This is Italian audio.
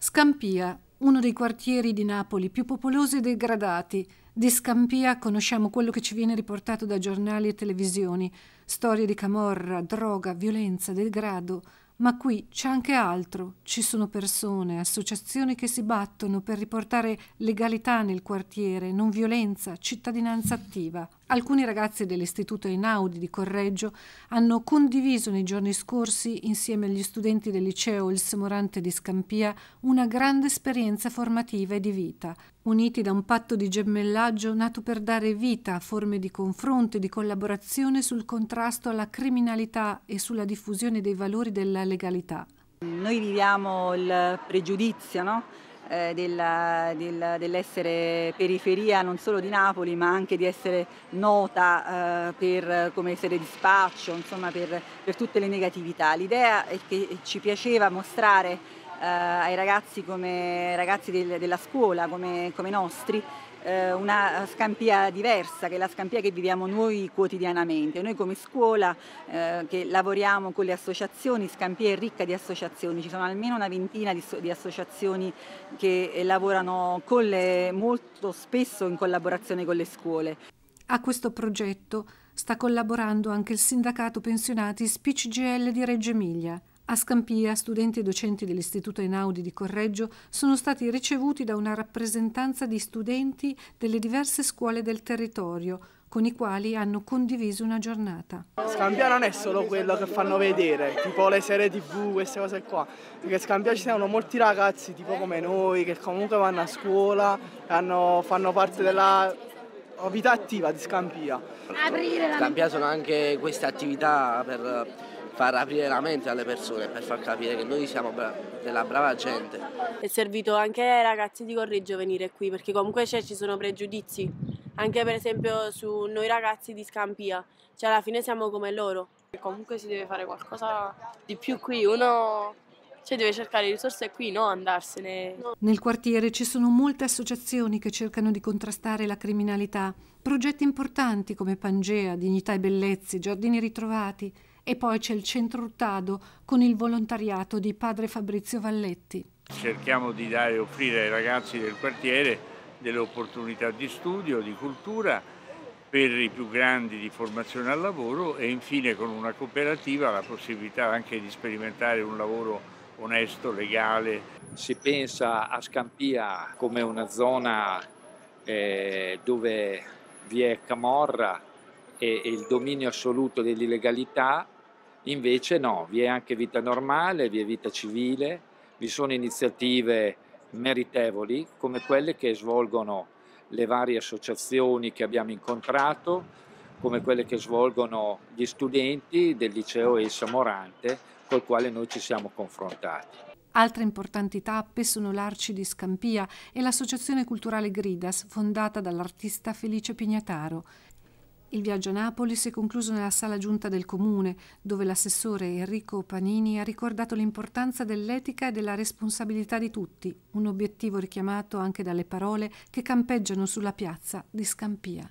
Scampia, uno dei quartieri di Napoli più popolosi e degradati. Di Scampia conosciamo quello che ci viene riportato da giornali e televisioni, storie di camorra, droga, violenza, degrado, ma qui c'è anche altro. Ci sono persone, associazioni che si battono per riportare legalità nel quartiere, non violenza, cittadinanza attiva. Alcuni ragazzi dell'Istituto Einaudi di Correggio hanno condiviso nei giorni scorsi, insieme agli studenti del liceo Il Semorante di Scampia, una grande esperienza formativa e di vita uniti da un patto di gemellaggio nato per dare vita a forme di confronto e di collaborazione sul contrasto alla criminalità e sulla diffusione dei valori della legalità. Noi viviamo il pregiudizio no? eh, dell'essere periferia non solo di Napoli ma anche di essere nota eh, per, come sede di spaccio, insomma per, per tutte le negatività. L'idea è che ci piaceva mostrare eh, ai ragazzi, come, ragazzi del, della scuola, come, i nostri, eh, una scampia diversa che è la scampia che viviamo noi quotidianamente. Noi come scuola eh, che lavoriamo con le associazioni, Scampia è ricca di associazioni, ci sono almeno una ventina di, di associazioni che eh, lavorano le, molto spesso in collaborazione con le scuole. A questo progetto sta collaborando anche il sindacato pensionati SPICGL di Reggio Emilia, a Scampia, studenti e docenti dell'Istituto Einaudi di Correggio sono stati ricevuti da una rappresentanza di studenti delle diverse scuole del territorio, con i quali hanno condiviso una giornata. Scampia non è solo quello che fanno vedere, tipo le serie tv, queste cose qua, perché Scampia ci sono molti ragazzi tipo come noi che comunque vanno a scuola, hanno, fanno parte della vita attiva di Scampia. Scampia sono anche queste attività per far aprire la mente alle persone per far capire che noi siamo bra della brava gente. È servito anche ai ragazzi di Correggio venire qui perché comunque ci sono pregiudizi, anche per esempio su noi ragazzi di Scampia, cioè alla fine siamo come loro. Comunque si deve fare qualcosa di più qui, uno cioè deve cercare risorse qui, non andarsene. No. Nel quartiere ci sono molte associazioni che cercano di contrastare la criminalità, progetti importanti come Pangea, Dignità e Bellezze, Giardini Ritrovati e poi c'è il Centro Ruttado con il volontariato di padre Fabrizio Valletti. Cerchiamo di dare, e offrire ai ragazzi del quartiere delle opportunità di studio, di cultura, per i più grandi di formazione al lavoro e infine con una cooperativa la possibilità anche di sperimentare un lavoro onesto, legale. Si pensa a Scampia come una zona eh, dove vi è camorra e, e il dominio assoluto dell'illegalità, invece no, vi è anche vita normale, vi è vita civile, vi sono iniziative meritevoli come quelle che svolgono le varie associazioni che abbiamo incontrato, come quelle che svolgono gli studenti del liceo Essa Morante col quale noi ci siamo confrontati. Altre importanti tappe sono l'Arci di Scampia e l'Associazione Culturale Gridas, fondata dall'artista Felice Pignataro. Il viaggio a Napoli si è concluso nella sala giunta del comune, dove l'assessore Enrico Panini ha ricordato l'importanza dell'etica e della responsabilità di tutti, un obiettivo richiamato anche dalle parole che campeggiano sulla piazza di Scampia.